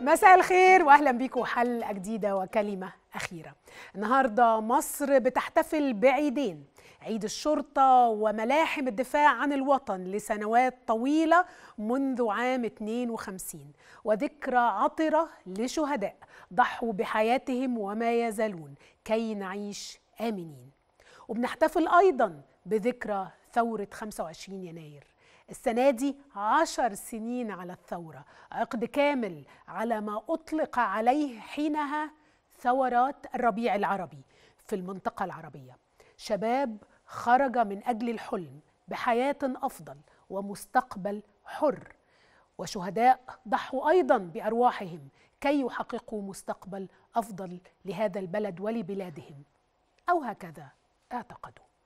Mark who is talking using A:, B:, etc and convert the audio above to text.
A: مساء الخير واهلا بيكم حلقه جديده وكلمه اخيره. النهارده مصر بتحتفل بعيدين، عيد الشرطه وملاحم الدفاع عن الوطن لسنوات طويله منذ عام 52 وذكرى عطره لشهداء ضحوا بحياتهم وما يزالون كي نعيش امنين. وبنحتفل ايضا بذكرى ثوره 25 يناير السنة دي عشر سنين على الثورة عقد كامل على ما أطلق عليه حينها ثورات الربيع العربي في المنطقة العربية شباب خرج من أجل الحلم بحياة أفضل ومستقبل حر وشهداء ضحوا أيضا بأرواحهم كي يحققوا مستقبل أفضل لهذا البلد ولبلادهم أو هكذا اعتقدوا